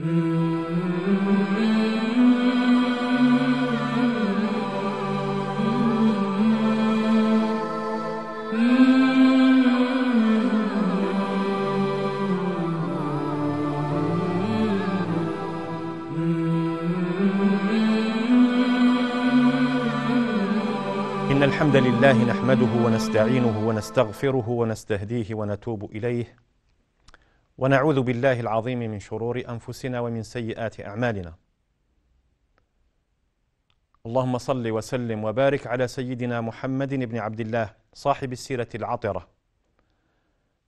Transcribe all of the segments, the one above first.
إن الحمد لله نحمده ونستعينه ونستغفره ونستهديه ونتوب إليه ونعوذ بالله العظيم من شرور أنفسنا ومن سيئات أعمالنا اللهم صل وسلم وبارك على سيدنا محمد بن عبد الله صاحب السيرة العطرة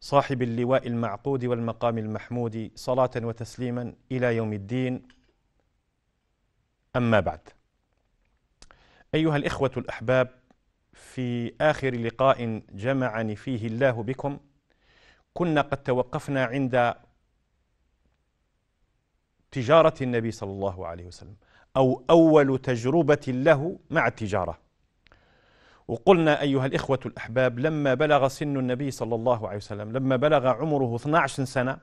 صاحب اللواء المعقود والمقام المحمود صلاة وتسليما إلى يوم الدين أما بعد أيها الإخوة الأحباب في آخر لقاء جمعني فيه الله بكم كنا قد توقفنا عند تجارة النبي صلى الله عليه وسلم أو أول تجربة له مع التجارة وقلنا أيها الإخوة الأحباب لما بلغ سن النبي صلى الله عليه وسلم لما بلغ عمره 12 سنة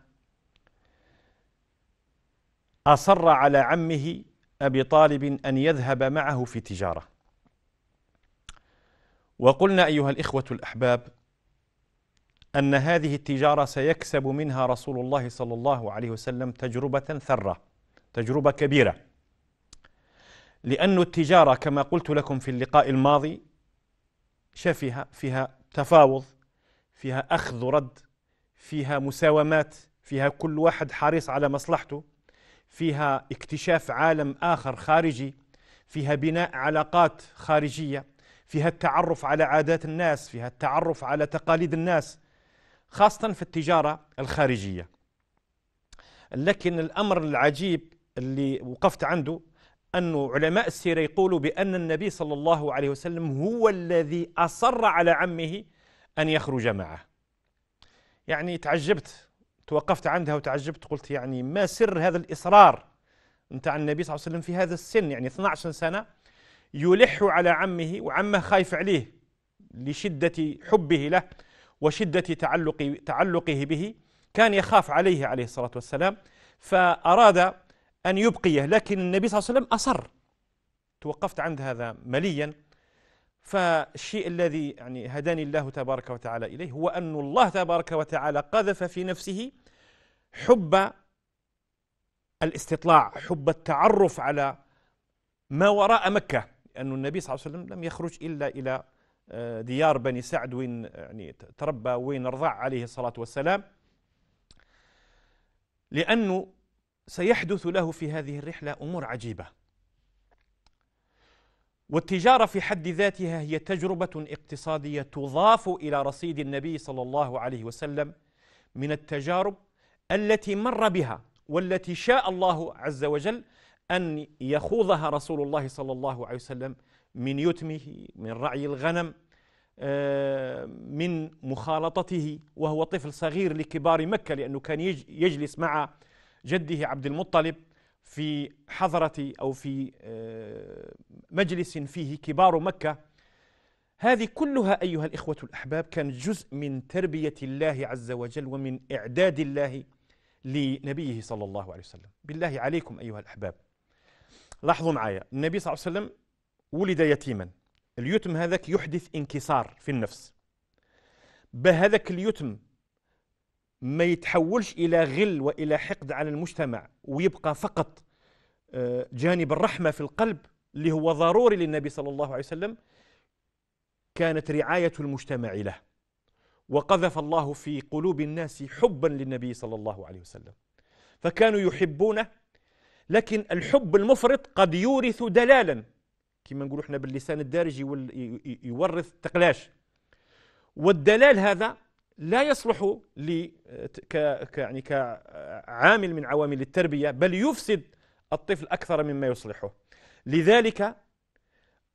أصر على عمه أبي طالب أن يذهب معه في تجارة وقلنا أيها الإخوة الأحباب أن هذه التجارة سيكسب منها رسول الله صلى الله عليه وسلم تجربة ثرة تجربة كبيرة لأن التجارة كما قلت لكم في اللقاء الماضي شفها فيها تفاوض فيها أخذ رد فيها مساومات فيها كل واحد حريص على مصلحته فيها اكتشاف عالم آخر خارجي فيها بناء علاقات خارجية فيها التعرف على عادات الناس فيها التعرف على تقاليد الناس خاصة في التجارة الخارجية لكن الأمر العجيب اللي وقفت عنده أن علماء السيرة يقولوا بأن النبي صلى الله عليه وسلم هو الذي أصر على عمه أن يخرج معه يعني تعجبت توقفت عندها وتعجبت قلت يعني ما سر هذا الإصرار عن النبي صلى الله عليه وسلم في هذا السن يعني 12 سنة يلح على عمه وعمه خايف عليه لشدة حبه له وشدة تعلق تعلقه به كان يخاف عليه عليه الصلاة والسلام فأراد أن يبقيه لكن النبي صلى الله عليه وسلم أصر توقفت عند هذا مليا فالشيء الذي يعني هداني الله تبارك وتعالى إليه هو أن الله تبارك وتعالى قذف في نفسه حب الاستطلاع حب التعرف على ما وراء مكة لأن النبي صلى الله عليه وسلم لم يخرج إلا إلى آه، ديار بني سعد وين يعني تربى وين رضع عليه الصلاة والسلام لأنه سيحدث له في هذه الرحلة أمور عجيبة والتجارة في حد ذاتها هي تجربة اقتصادية تضاف إلى رصيد النبي صلى الله عليه وسلم من التجارب التي مر بها والتي شاء الله عز وجل أن يخوضها رسول الله صلى الله عليه وسلم من يتمه من رعي الغنم آه، من مخالطته وهو طفل صغير لكبار مكة لأنه كان يجلس مع جده عبد المطلب في حضرة أو في آه، مجلس فيه كبار مكة هذه كلها أيها الإخوة الأحباب كان جزء من تربية الله عز وجل ومن إعداد الله لنبيه صلى الله عليه وسلم بالله عليكم أيها الأحباب لاحظوا معايا النبي صلى الله عليه وسلم ولد يتيما اليتم هذاك يحدث انكسار في النفس بهذاك اليتم ما يتحولش إلى غل وإلى حقد على المجتمع ويبقى فقط آه، جانب الرحمة في القلب اللي هو ضروري للنبي صلى الله عليه وسلم كانت رعاية المجتمع له وقذف الله في قلوب الناس حبا للنبي صلى الله عليه وسلم فكانوا يحبونه لكن الحب المفرط قد يورث دلالا كما نقولوا احنا باللسان الدارجي يورث تقلاش والدلال هذا لا يصلح ل ك يعني كعامل من عوامل التربيه بل يفسد الطفل اكثر مما يصلحه لذلك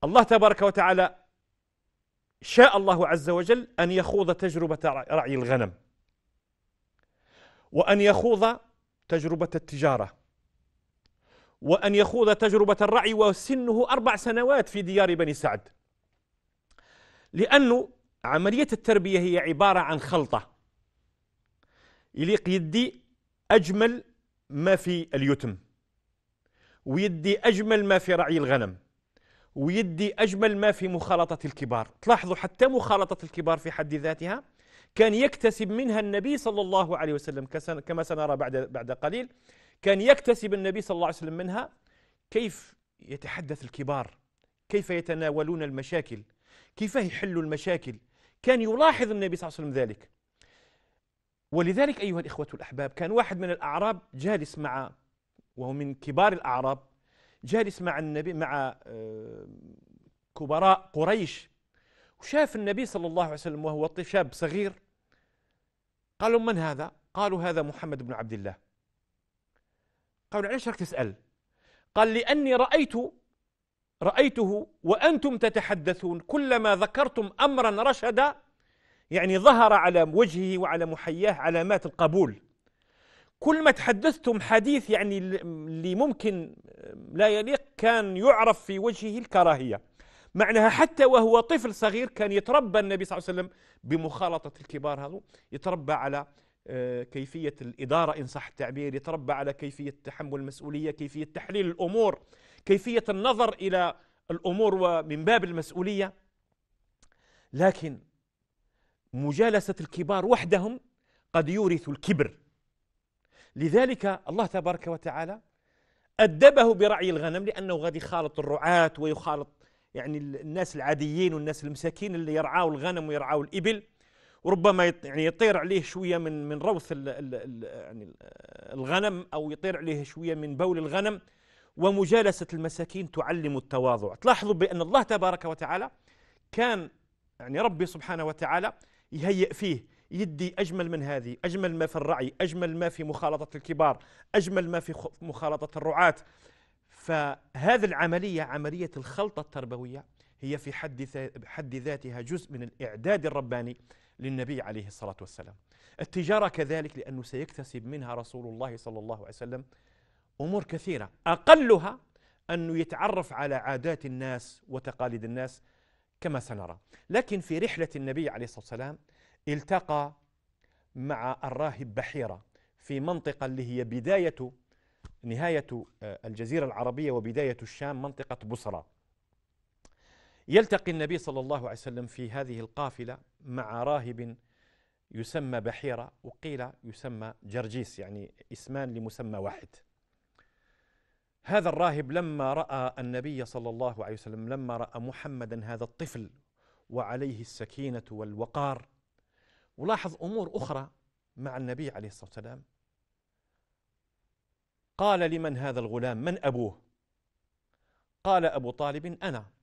الله تبارك وتعالى شاء الله عز وجل ان يخوض تجربه رعي الغنم وان يخوض تجربه التجاره وأن يخوض تجربة الرعي وسنه أربع سنوات في ديار بني سعد لأنه عملية التربية هي عبارة عن خلطة يليق يدي أجمل ما في اليتم ويدي أجمل ما في رعي الغنم ويدي أجمل ما في مخالطة الكبار تلاحظوا حتى مخالطة الكبار في حد ذاتها كان يكتسب منها النبي صلى الله عليه وسلم كما سنرى بعد, بعد قليل كان يكتسب النبي صلى الله عليه وسلم منها كيف يتحدث الكبار كيف يتناولون المشاكل كيف يحلوا المشاكل كان يلاحظ النبي صلى الله عليه وسلم ذلك ولذلك أيها الإخوة الأحباب كان واحد من الأعراب جالس مع وهو من كبار الأعراب جالس مع النبي مع آه، كبراء قريش وشاف النبي صلى الله عليه وسلم وهو طيب، شاب صغير قالوا من هذا؟ قالوا هذا محمد بن عبد الله قالوا علاش راك تسأل قال لأني رأيت رأيته وأنتم تتحدثون كلما ذكرتم أمرا رشدا يعني ظهر على وجهه وعلى محياه علامات القبول كل ما تحدثتم حديث يعني اللي ممكن لا يليق كان يعرف في وجهه الكراهية معناها حتى وهو طفل صغير كان يتربى النبي صلى الله عليه وسلم بمخالطة الكبار هذو يتربى على آه، كيفية الإدارة إن صح التعبير يتربى على كيفية تحمل المسؤولية كيفية تحليل الأمور كيفية النظر إلى الأمور ومن باب المسؤولية لكن مجالسة الكبار وحدهم قد يورث الكبر لذلك الله تبارك وتعالى أدبه برعي الغنم لأنه غادي يخالط الرعاة ويخالط يعني الناس العاديين والناس المساكين اللي يرعاوا الغنم ويرعاوا الإبل وربما يعني يطير عليه شويه من من روث ال ال الـ يعني الغنم او يطير عليه شويه من بول الغنم ومجالسه المساكين تعلم التواضع تلاحظوا بان الله تبارك وتعالى كان يعني ربي سبحانه وتعالى يهيئ فيه يدي أجمل من هذه أجمل ما في الرعي أجمل ما في مخالطة الكبار أجمل ما في مخالطة الرعاة فهذه العملية عملية الخلطة التربوية هي في حد ذاتها جزء من الإعداد الرباني للنبي عليه الصلاة والسلام التجارة كذلك لأنه سيكتسب منها رسول الله صلى الله عليه وسلم أمور كثيرة أقلها أنه يتعرف على عادات الناس وتقاليد الناس كما سنرى لكن في رحلة النبي عليه الصلاة والسلام التقى مع الراهب بحيرة في منطقة اللي هي بداية نهاية آه، الجزيرة العربية وبداية الشام منطقة بصرة يلتقي النبي صلى الله عليه وسلم في هذه القافلة مع راهب يسمى بحيرة وقيل يسمى جرجيس يعني اسمان لمسمى واحد هذا الراهب لما رأى النبي صلى الله عليه وسلم لما رأى محمدا هذا الطفل وعليه السكينة والوقار ولاحظ أمور أخرى مع النبي عليه الصلاة والسلام قال لمن هذا الغلام من أبوه قال أبو طالب أنا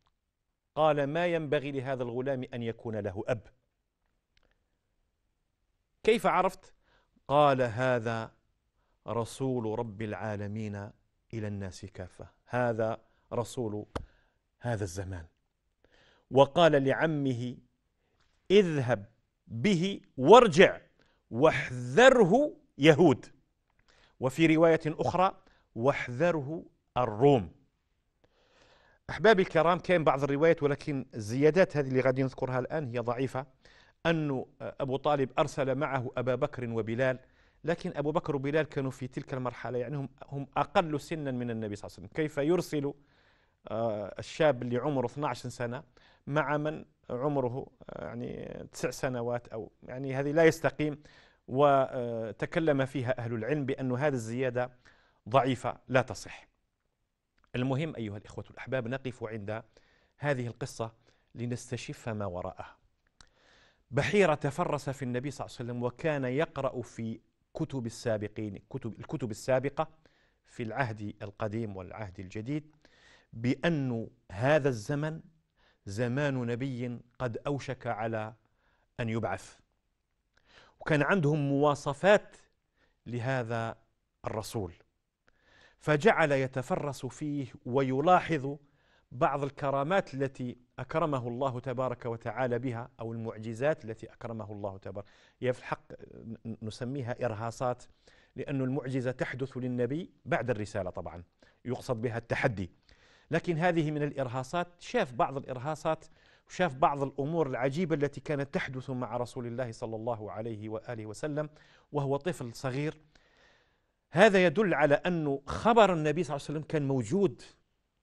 قال ما ينبغي لهذا الغلام أن يكون له أب كيف عرفت؟ قال هذا رسول رب العالمين إلى الناس كافة هذا رسول هذا الزمان وقال لعمه اذهب به وارجع واحذره يهود وفي رواية أخرى واحذره الروم أحبابي الكرام كان بعض الروايات ولكن الزيادات هذه اللي غادي نذكرها الآن هي ضعيفة أن أبو طالب أرسل معه أبا بكر وبلال لكن أبو بكر وبلال كانوا في تلك المرحلة يعني هم, هم أقل سنا من النبي صلى الله عليه وسلم كيف يرسل آه، الشاب اللي عمره 12 سنة مع من عمره آه، يعني تسع سنوات أو يعني هذه لا يستقيم وتكلم فيها أهل العلم بأن هذه الزيادة ضعيفة لا تصح المهم أيها الإخوة الأحباب نقف عند هذه القصة لنستشف ما وراءها بحيرة تفرس في النبي صلى الله عليه وسلم وكان يقرأ في كتب السابقين كتب الكتب السابقة في العهد القديم والعهد الجديد بأن هذا الزمن زمان نبي قد أوشك على أن يبعث وكان عندهم مواصفات لهذا الرسول فجعل يتفرس فيه ويلاحظ بعض الكرامات التي أكرمه الله تبارك وتعالى بها أو المعجزات التي أكرمه الله تبارك هي في الحق نسميها إرهاصات لأن المعجزة تحدث للنبي بعد الرسالة طبعا يقصد بها التحدي لكن هذه من الإرهاصات شاف بعض الإرهاصات وشاف بعض الأمور العجيبة التي كانت تحدث مع رسول الله صلى الله عليه وآله وسلم وهو طفل صغير هذا يدل على أن خبر النبي صلى الله عليه وسلم كان موجود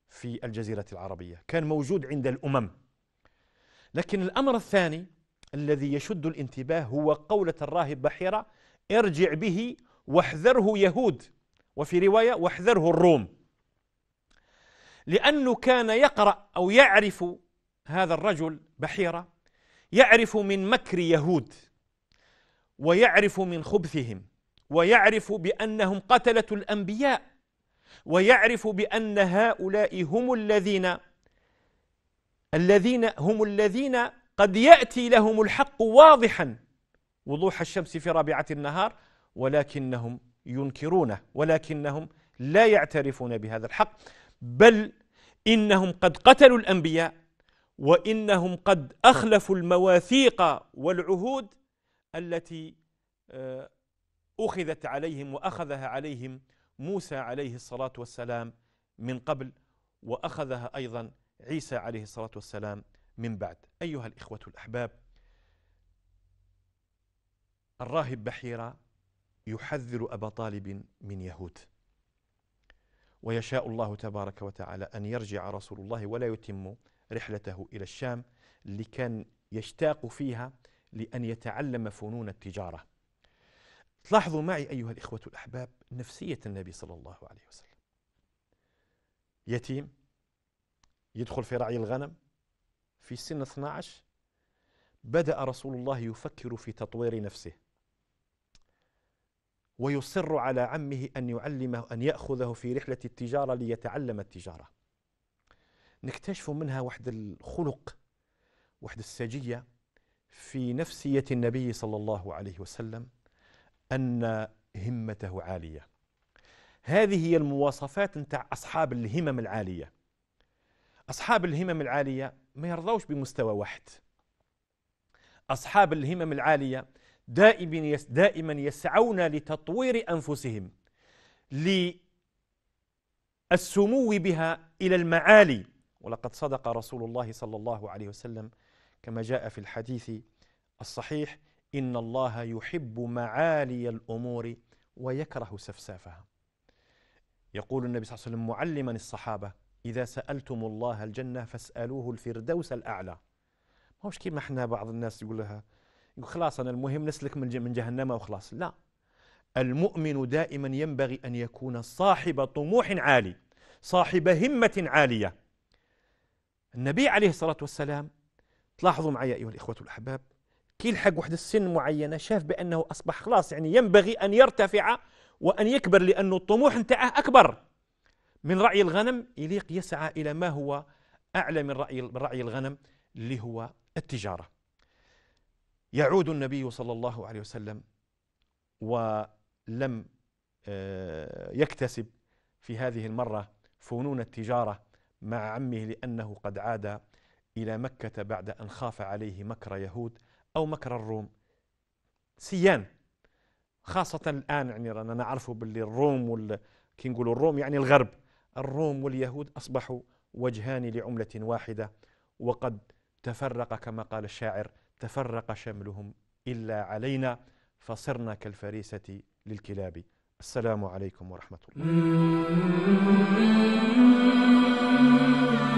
في الجزيرة العربية كان موجود عند الأمم لكن الأمر الثاني الذي يشد الانتباه هو قولة الراهب بحيرة ارجع به واحذره يهود وفي رواية واحذره الروم لأنه كان يقرأ أو يعرف هذا الرجل بحيرة يعرف من مكر يهود ويعرف من خبثهم ويعرف بانهم قتله الانبياء ويعرف بان هؤلاء هم الذين الذين هم الذين قد ياتي لهم الحق واضحا وضوح الشمس في رابعه النهار ولكنهم ينكرونه ولكنهم لا يعترفون بهذا الحق بل انهم قد قتلوا الانبياء وانهم قد اخلفوا المواثيق والعهود التي آه، أخذت عليهم وأخذها عليهم موسى عليه الصلاة والسلام من قبل وأخذها أيضا عيسى عليه الصلاة والسلام من بعد أيها الإخوة الأحباب الراهب بحيرة يحذر أبا طالب من يهود ويشاء الله تبارك وتعالى أن يرجع رسول الله ولا يتم رحلته إلى الشام لكان يشتاق فيها لأن يتعلم فنون التجارة لاحظوا معي أيها الإخوة الأحباب نفسية النبي صلى الله عليه وسلم يتيم يدخل في رعي الغنم في سن 12 بدأ رسول الله يفكر في تطوير نفسه ويصر على عمه أن يعلمه أن يأخذه في رحلة التجارة ليتعلم التجارة نكتشف منها وحد الخلق وحد السجية في نفسية النبي صلى الله عليه وسلم أن همته عالية هذه هي المواصفات نتاع أصحاب الهمم العالية أصحاب الهمم العالية ما يرضوش بمستوى واحد أصحاب الهمم العالية دائما دائما يسعون لتطوير أنفسهم للسمو بها إلى المعالي ولقد صدق رسول الله صلى الله عليه وسلم كما جاء في الحديث الصحيح إن الله يحب معالي الأمور ويكره سفسافها يقول النبي صلى الله عليه وسلم معلما الصحابة إذا سألتم الله الجنة فاسألوه الفردوس الأعلى ما هوش كيما احنا بعض الناس يقولها لها يقول خلاص أنا المهم نسلك من, من جهنم وخلاص لا المؤمن دائما ينبغي أن يكون صاحب طموح عالي صاحب همة عالية النبي عليه الصلاة والسلام تلاحظوا معي أيها الإخوة الأحباب كي يلحق واحد السن معينه شاف بانه اصبح خلاص يعني ينبغي ان يرتفع وان يكبر لانه الطموح نتاعه اكبر من رعي الغنم يليق يسعى الى ما هو اعلى من راي من رعي الغنم اللي هو التجاره يعود النبي صلى الله عليه وسلم ولم آه، يكتسب في هذه المره فنون التجاره مع عمه لانه قد عاد الى مكه بعد ان خاف عليه مكر يهود أو مكر الروم سيان خاصة الآن يعني رانا نعرفوا باللي الروم وال... كي نقولوا الروم يعني الغرب الروم واليهود أصبحوا وجهان لعملة واحدة وقد تفرق كما قال الشاعر تفرق شملهم إلا علينا فصرنا كالفريسة للكلاب السلام عليكم ورحمة الله